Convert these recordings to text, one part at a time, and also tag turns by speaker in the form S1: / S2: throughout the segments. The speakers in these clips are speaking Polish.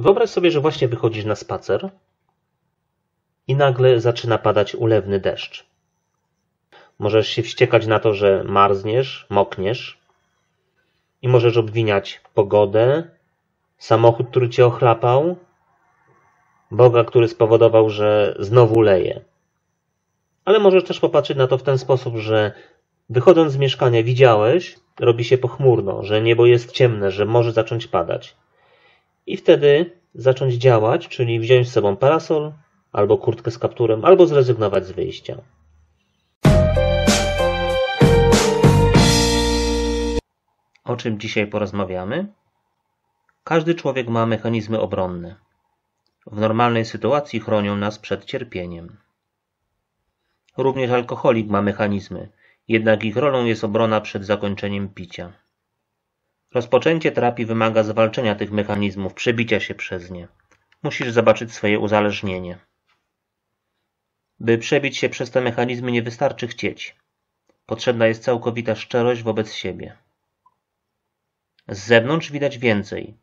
S1: Wyobraź sobie, że właśnie wychodzisz na spacer i nagle zaczyna padać ulewny deszcz. Możesz się wściekać na to, że marzniesz, mokniesz i możesz obwiniać pogodę, samochód, który cię ochlapał, Boga, który spowodował, że znowu leje. Ale możesz też popatrzeć na to w ten sposób, że wychodząc z mieszkania widziałeś, robi się pochmurno, że niebo jest ciemne, że może zacząć padać. I wtedy zacząć działać, czyli wziąć z sobą parasol, albo kurtkę z kapturem, albo zrezygnować z wyjścia. O czym dzisiaj porozmawiamy? Każdy człowiek ma mechanizmy obronne. W normalnej sytuacji chronią nas przed cierpieniem. Również alkoholik ma mechanizmy, jednak ich rolą jest obrona przed zakończeniem picia. Rozpoczęcie terapii wymaga zwalczenia tych mechanizmów, przebicia się przez nie. Musisz zobaczyć swoje uzależnienie. By przebić się przez te mechanizmy nie wystarczy chcieć. Potrzebna jest całkowita szczerość wobec siebie. Z zewnątrz widać więcej.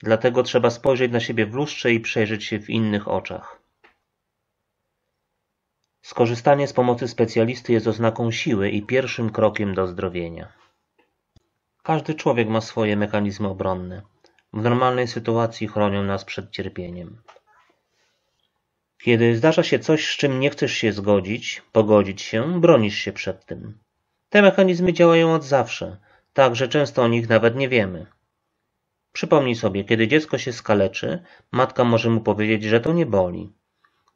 S1: Dlatego trzeba spojrzeć na siebie w lustrze i przejrzeć się w innych oczach. Skorzystanie z pomocy specjalisty jest oznaką siły i pierwszym krokiem do zdrowienia. Każdy człowiek ma swoje mechanizmy obronne. W normalnej sytuacji chronią nas przed cierpieniem. Kiedy zdarza się coś, z czym nie chcesz się zgodzić, pogodzić się, bronisz się przed tym. Te mechanizmy działają od zawsze, tak że często o nich nawet nie wiemy. Przypomnij sobie, kiedy dziecko się skaleczy, matka może mu powiedzieć, że to nie boli.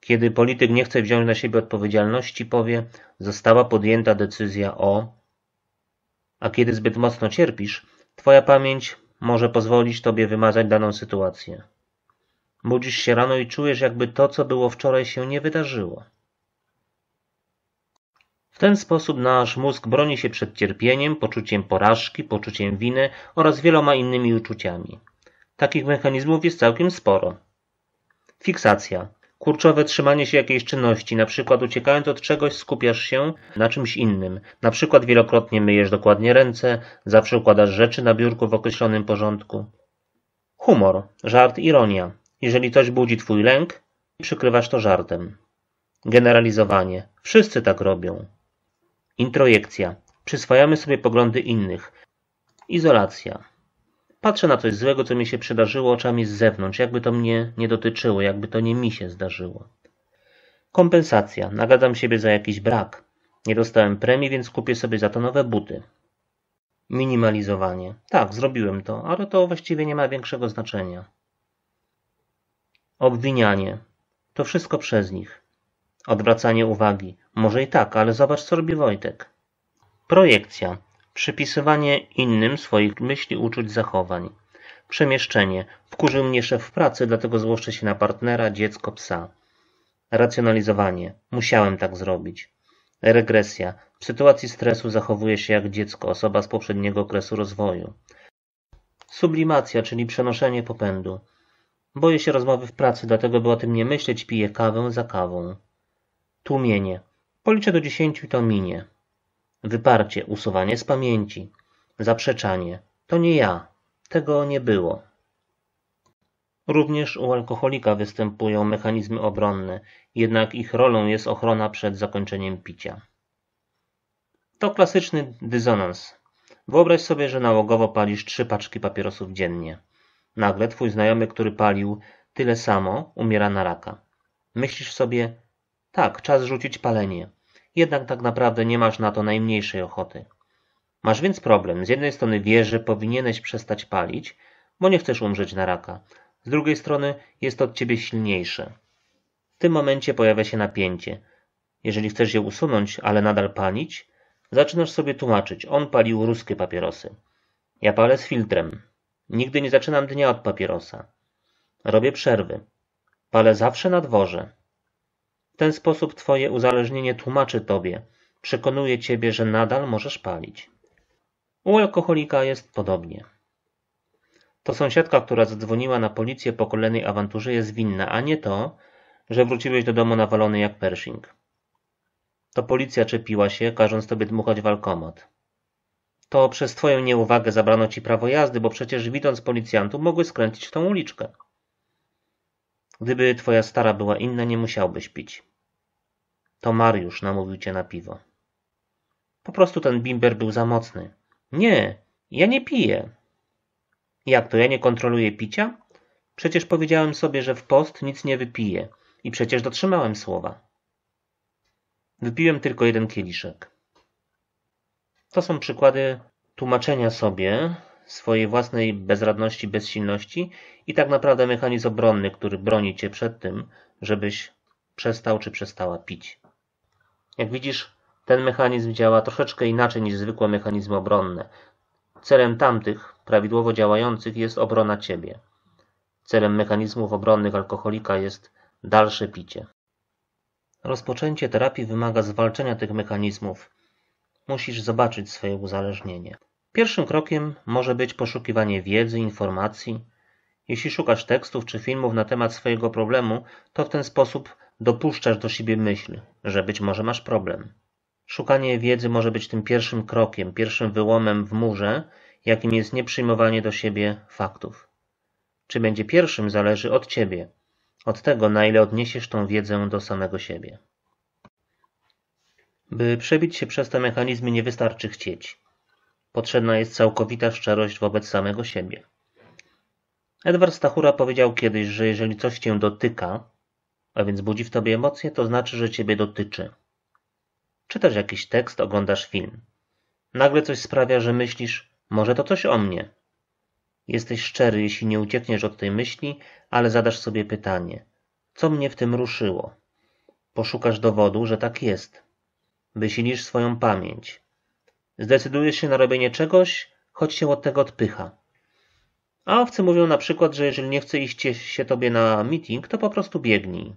S1: Kiedy polityk nie chce wziąć na siebie odpowiedzialności, powie, została podjęta decyzja o a kiedy zbyt mocno cierpisz, twoja pamięć może pozwolić tobie wymazać daną sytuację. Budzisz się rano i czujesz, jakby to, co było wczoraj, się nie wydarzyło. W ten sposób nasz mózg broni się przed cierpieniem, poczuciem porażki, poczuciem winy oraz wieloma innymi uczuciami. Takich mechanizmów jest całkiem sporo. Fiksacja Kurczowe trzymanie się jakiejś czynności, na przykład uciekając od czegoś skupiasz się na czymś innym. Na przykład wielokrotnie myjesz dokładnie ręce, zawsze układasz rzeczy na biurku w określonym porządku. Humor, żart, ironia. Jeżeli coś budzi twój lęk, przykrywasz to żartem. Generalizowanie. Wszyscy tak robią. Introjekcja. Przyswajamy sobie poglądy innych. Izolacja. Patrzę na coś złego, co mi się przydarzyło oczami z zewnątrz, jakby to mnie nie dotyczyło, jakby to nie mi się zdarzyło. Kompensacja. Nagadam siebie za jakiś brak. Nie dostałem premii, więc kupię sobie za to nowe buty. Minimalizowanie. Tak, zrobiłem to, ale to właściwie nie ma większego znaczenia. Obwinianie. To wszystko przez nich. Odwracanie uwagi. Może i tak, ale zobacz, co robi Wojtek. Projekcja. Przypisywanie innym swoich myśli, uczuć, zachowań. Przemieszczenie. Wkurzył mnie szef pracy, dlatego złoszczę się na partnera, dziecko, psa. Racjonalizowanie. Musiałem tak zrobić. Regresja. W sytuacji stresu zachowuje się jak dziecko, osoba z poprzedniego okresu rozwoju. Sublimacja, czyli przenoszenie popędu. Boję się rozmowy w pracy, dlatego by o tym nie myśleć, piję kawę za kawą. Tłumienie. Policzę do dziesięciu i to minie. Wyparcie, usuwanie z pamięci, zaprzeczanie – to nie ja, tego nie było. Również u alkoholika występują mechanizmy obronne, jednak ich rolą jest ochrona przed zakończeniem picia. To klasyczny dysonans. Wyobraź sobie, że nałogowo palisz trzy paczki papierosów dziennie. Nagle twój znajomy, który palił tyle samo, umiera na raka. Myślisz sobie, tak, czas rzucić palenie jednak tak naprawdę nie masz na to najmniejszej ochoty. Masz więc problem. Z jednej strony wiesz, że powinieneś przestać palić, bo nie chcesz umrzeć na raka. Z drugiej strony jest to od ciebie silniejsze. W tym momencie pojawia się napięcie. Jeżeli chcesz je usunąć, ale nadal palić, zaczynasz sobie tłumaczyć. On palił ruskie papierosy. Ja palę z filtrem. Nigdy nie zaczynam dnia od papierosa. Robię przerwy. Palę zawsze na dworze. W ten sposób twoje uzależnienie tłumaczy tobie, przekonuje ciebie, że nadal możesz palić. U alkoholika jest podobnie. To sąsiadka, która zadzwoniła na policję po kolejnej awanturze jest winna, a nie to, że wróciłeś do domu nawalony jak Pershing. To policja czepiła się, każąc tobie dmuchać walkomat. To przez twoją nieuwagę zabrano ci prawo jazdy, bo przecież widząc policjantów mogły skręcić w tą uliczkę. Gdyby twoja stara była inna, nie musiałbyś pić. To Mariusz namówił cię na piwo. Po prostu ten bimber był za mocny. Nie, ja nie piję. Jak to, ja nie kontroluję picia? Przecież powiedziałem sobie, że w post nic nie wypiję i przecież dotrzymałem słowa. Wypiłem tylko jeden kieliszek. To są przykłady tłumaczenia sobie, swojej własnej bezradności, bezsilności i tak naprawdę mechanizm obronny, który broni cię przed tym, żebyś przestał czy przestała pić. Jak widzisz, ten mechanizm działa troszeczkę inaczej niż zwykłe mechanizmy obronne. Celem tamtych, prawidłowo działających, jest obrona ciebie. Celem mechanizmów obronnych alkoholika jest dalsze picie. Rozpoczęcie terapii wymaga zwalczenia tych mechanizmów. Musisz zobaczyć swoje uzależnienie. Pierwszym krokiem może być poszukiwanie wiedzy, informacji. Jeśli szukasz tekstów czy filmów na temat swojego problemu, to w ten sposób dopuszczasz do siebie myśl, że być może masz problem. Szukanie wiedzy może być tym pierwszym krokiem, pierwszym wyłomem w murze, jakim jest nieprzyjmowanie do siebie faktów. Czy będzie pierwszym, zależy od ciebie, od tego, na ile odniesiesz tą wiedzę do samego siebie. By przebić się przez te mechanizmy, nie wystarczy chcieć. Potrzebna jest całkowita szczerość wobec samego siebie. Edward Stachura powiedział kiedyś, że jeżeli coś cię dotyka, a więc budzi w tobie emocje, to znaczy, że ciebie dotyczy. Czytasz jakiś tekst, oglądasz film. Nagle coś sprawia, że myślisz, może to coś o mnie. Jesteś szczery, jeśli nie uciekniesz od tej myśli, ale zadasz sobie pytanie: co mnie w tym ruszyło? Poszukasz dowodu, że tak jest. Wysilisz swoją pamięć. Zdecydujesz się na robienie czegoś, choć się od tego odpycha. A owcy mówią na przykład, że jeżeli nie chce iść się tobie na meeting, to po prostu biegnij.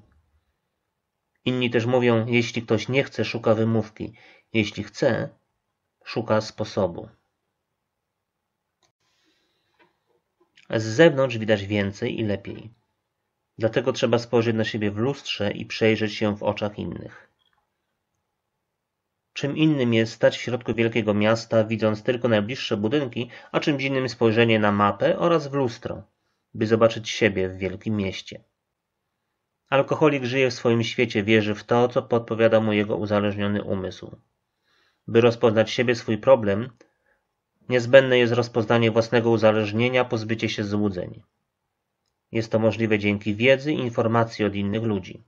S1: Inni też mówią, jeśli ktoś nie chce, szuka wymówki. Jeśli chce, szuka sposobu. Z zewnątrz widać więcej i lepiej. Dlatego trzeba spojrzeć na siebie w lustrze i przejrzeć się w oczach innych. Czym innym jest stać w środku wielkiego miasta, widząc tylko najbliższe budynki, a czymś innym spojrzenie na mapę oraz w lustro, by zobaczyć siebie w wielkim mieście. Alkoholik żyje w swoim świecie, wierzy w to, co podpowiada mu jego uzależniony umysł. By rozpoznać siebie, swój problem, niezbędne jest rozpoznanie własnego uzależnienia, pozbycie się złudzeń. Jest to możliwe dzięki wiedzy i informacji od innych ludzi.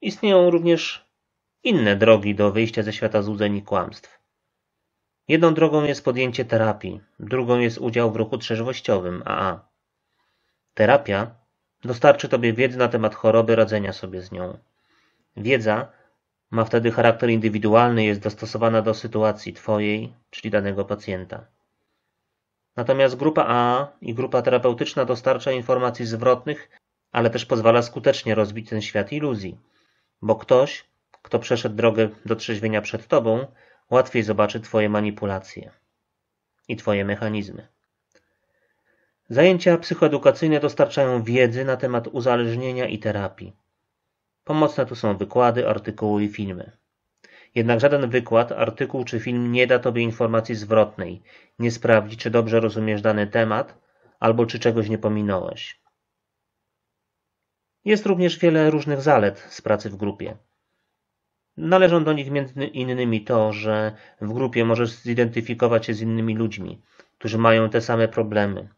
S1: Istnieją również inne drogi do wyjścia ze świata złudzeń i kłamstw. Jedną drogą jest podjęcie terapii, drugą jest udział w ruchu trzeźwościowym AA. Terapia dostarczy Tobie wiedzy na temat choroby radzenia sobie z nią. Wiedza ma wtedy charakter indywidualny i jest dostosowana do sytuacji Twojej, czyli danego pacjenta. Natomiast grupa AA i grupa terapeutyczna dostarcza informacji zwrotnych, ale też pozwala skutecznie rozbić ten świat iluzji, bo ktoś kto przeszedł drogę do trzeźwienia przed tobą, łatwiej zobaczy twoje manipulacje i twoje mechanizmy. Zajęcia psychoedukacyjne dostarczają wiedzy na temat uzależnienia i terapii. Pomocne tu są wykłady, artykuły i filmy. Jednak żaden wykład, artykuł czy film nie da Tobie informacji zwrotnej, nie sprawdzi, czy dobrze rozumiesz dany temat, albo czy czegoś nie pominąłeś. Jest również wiele różnych zalet z pracy w grupie. Należą do nich między innymi to, że w grupie możesz zidentyfikować się z innymi ludźmi, którzy mają te same problemy.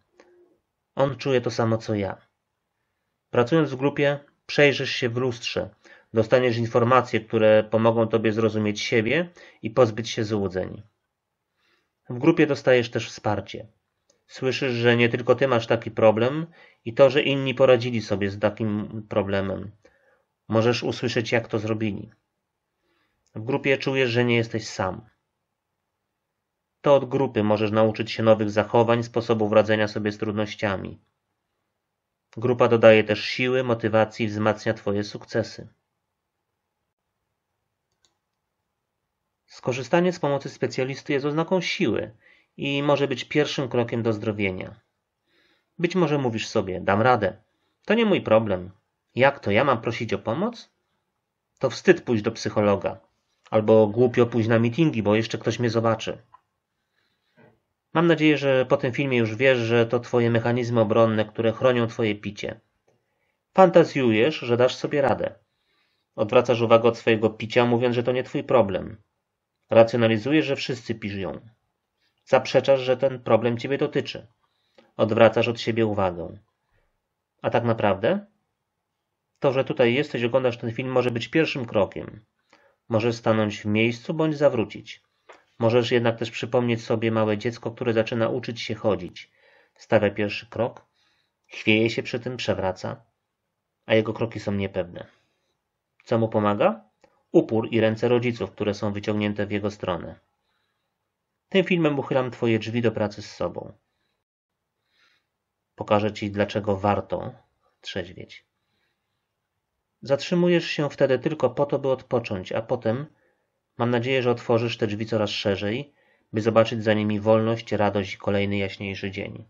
S1: On czuje to samo co ja. Pracując w grupie, przejrzysz się w lustrze, dostaniesz informacje, które pomogą Tobie zrozumieć siebie i pozbyć się złudzeń. W grupie dostajesz też wsparcie. Słyszysz, że nie tylko Ty masz taki problem i to, że inni poradzili sobie z takim problemem. Możesz usłyszeć, jak to zrobili. W grupie czujesz, że nie jesteś sam. To od grupy możesz nauczyć się nowych zachowań, sposobów radzenia sobie z trudnościami. Grupa dodaje też siły, motywacji i wzmacnia Twoje sukcesy. Skorzystanie z pomocy specjalisty jest oznaką siły i może być pierwszym krokiem do zdrowienia. Być może mówisz sobie, dam radę. To nie mój problem. Jak to ja mam prosić o pomoc? To wstyd pójść do psychologa albo głupio pójść na mitingi, bo jeszcze ktoś mnie zobaczy. Mam nadzieję, że po tym filmie już wiesz, że to twoje mechanizmy obronne, które chronią twoje picie. Fantazjujesz, że dasz sobie radę. Odwracasz uwagę od swojego picia, mówiąc, że to nie twój problem. Racjonalizujesz, że wszyscy piją. Zaprzeczasz, że ten problem ciebie dotyczy. Odwracasz od siebie uwagę. A tak naprawdę? To, że tutaj jesteś, oglądasz ten film, może być pierwszym krokiem. Możesz stanąć w miejscu bądź zawrócić. Możesz jednak też przypomnieć sobie małe dziecko, które zaczyna uczyć się chodzić. Stawia pierwszy krok, chwieje się przy tym, przewraca, a jego kroki są niepewne. Co mu pomaga? Upór i ręce rodziców, które są wyciągnięte w jego stronę. Tym filmem uchylam Twoje drzwi do pracy z sobą. Pokażę Ci, dlaczego warto trzeźwieć. Zatrzymujesz się wtedy tylko po to, by odpocząć, a potem mam nadzieję, że otworzysz te drzwi coraz szerzej, by zobaczyć za nimi wolność, radość i kolejny jaśniejszy dzień.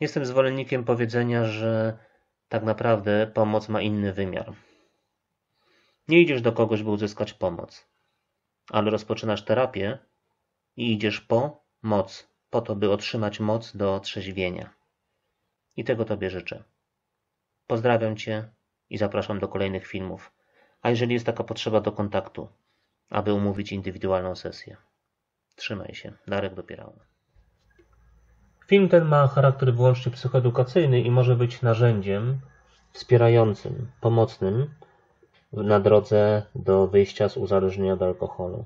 S1: Jestem zwolennikiem powiedzenia, że tak naprawdę pomoc ma inny wymiar. Nie idziesz do kogoś, by uzyskać pomoc, ale rozpoczynasz terapię i idziesz po moc, po to, by otrzymać moc do otrzeźwienia. I tego Tobie życzę. Pozdrawiam Cię i zapraszam do kolejnych filmów, a jeżeli jest taka potrzeba do kontaktu, aby umówić indywidualną sesję. Trzymaj się. Darek dopierał. Film ten ma charakter wyłącznie psychoedukacyjny i może być narzędziem wspierającym, pomocnym na drodze do wyjścia z uzależnienia od alkoholu.